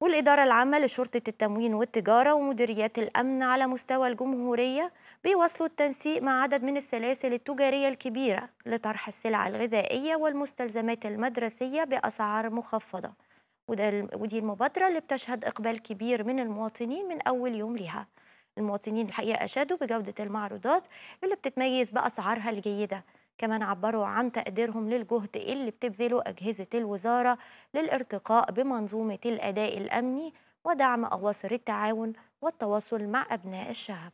والإدارة العامة لشرطة التموين والتجارة ومديريات الأمن على مستوى الجمهورية بيواصلوا التنسيق مع عدد من السلاسل التجارية الكبيرة لطرح السلع الغذائية والمستلزمات المدرسية بأسعار مخفضة ودي المبادرة اللي بتشهد إقبال كبير من المواطنين من أول يوم لها المواطنين الحقيقة أشادوا بجودة المعروضات اللي بتتميز بأسعارها الجيدة كمان عبروا عن تقديرهم للجهد اللي بتبذله أجهزة الوزارة للارتقاء بمنظومة الأداء الأمني ودعم أواصر التعاون والتواصل مع أبناء الشعب